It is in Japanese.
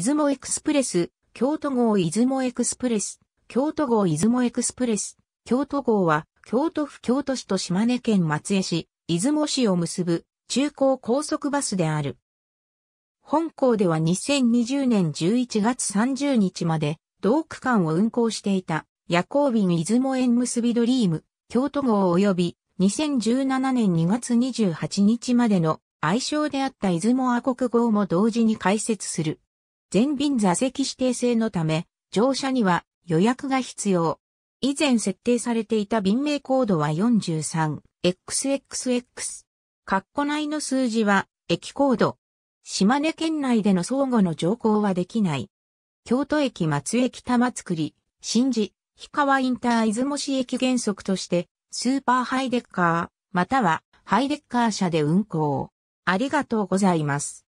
出雲エクスプレス、京都号出雲エクスプレス、京都号出雲エクスプレス、京都号は、京都府京都市と島根県松江市、出雲市を結ぶ、中高高速バスである。本校では2020年11月30日まで、同区間を運行していた、夜行便出雲縁結びドリーム、京都号及び、2017年2月28日までの愛称であった出雲阿国号も同時に開設する。全便座席指定制のため、乗車には予約が必要。以前設定されていた便名コードは 43XXX。括弧内の数字は駅コード。島根県内での相互の乗降はできない。京都駅松駅玉造り、新寺、氷川インター出雲市駅原則として、スーパーハイデッカー、またはハイデッカー車で運行。ありがとうございます。